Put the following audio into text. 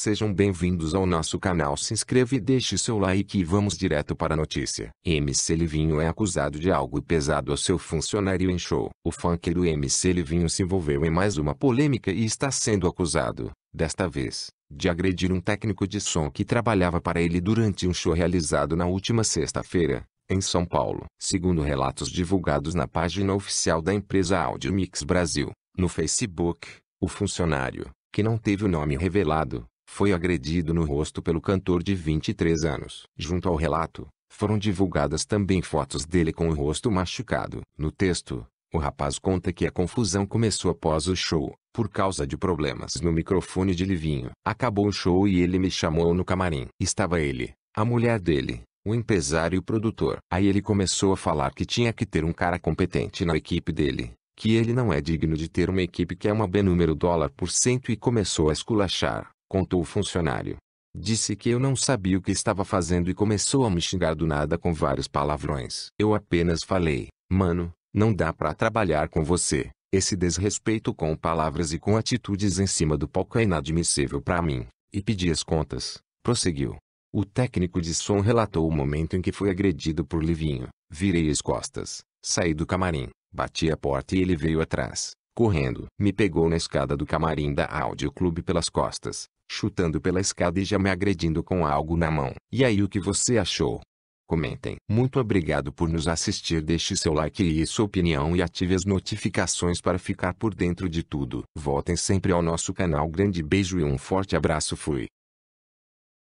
Sejam bem-vindos ao nosso canal. Se inscreva e deixe seu like e vamos direto para a notícia. MC Livinho é acusado de algo pesado a seu funcionário em show. O funkeiro MC Livinho se envolveu em mais uma polêmica e está sendo acusado, desta vez, de agredir um técnico de som que trabalhava para ele durante um show realizado na última sexta-feira, em São Paulo. Segundo relatos divulgados na página oficial da empresa Audio Mix Brasil, no Facebook, o funcionário, que não teve o nome revelado, foi agredido no rosto pelo cantor de 23 anos. Junto ao relato, foram divulgadas também fotos dele com o rosto machucado. No texto, o rapaz conta que a confusão começou após o show, por causa de problemas no microfone de Livinho. Acabou o show e ele me chamou no camarim. Estava ele, a mulher dele, o empresário e o produtor. Aí ele começou a falar que tinha que ter um cara competente na equipe dele, que ele não é digno de ter uma equipe que é uma B número dólar por cento e começou a esculachar, contou o funcionário. Disse que eu não sabia o que estava fazendo e começou a me xingar do nada com vários palavrões. Eu apenas falei, mano, não dá para trabalhar com você. Esse desrespeito com palavras e com atitudes em cima do palco é inadmissível para mim. E pedi as contas, prosseguiu. O técnico de som relatou o momento em que foi agredido por Livinho. Virei as costas, saí do camarim, bati a porta e ele veio atrás, correndo. Me pegou na escada do camarim da áudio Clube pelas costas, chutando pela escada e já me agredindo com algo na mão. E aí o que você achou? comentem. Muito obrigado por nos assistir. Deixe seu like e sua opinião e ative as notificações para ficar por dentro de tudo. Voltem sempre ao nosso canal. Grande beijo e um forte abraço. Fui.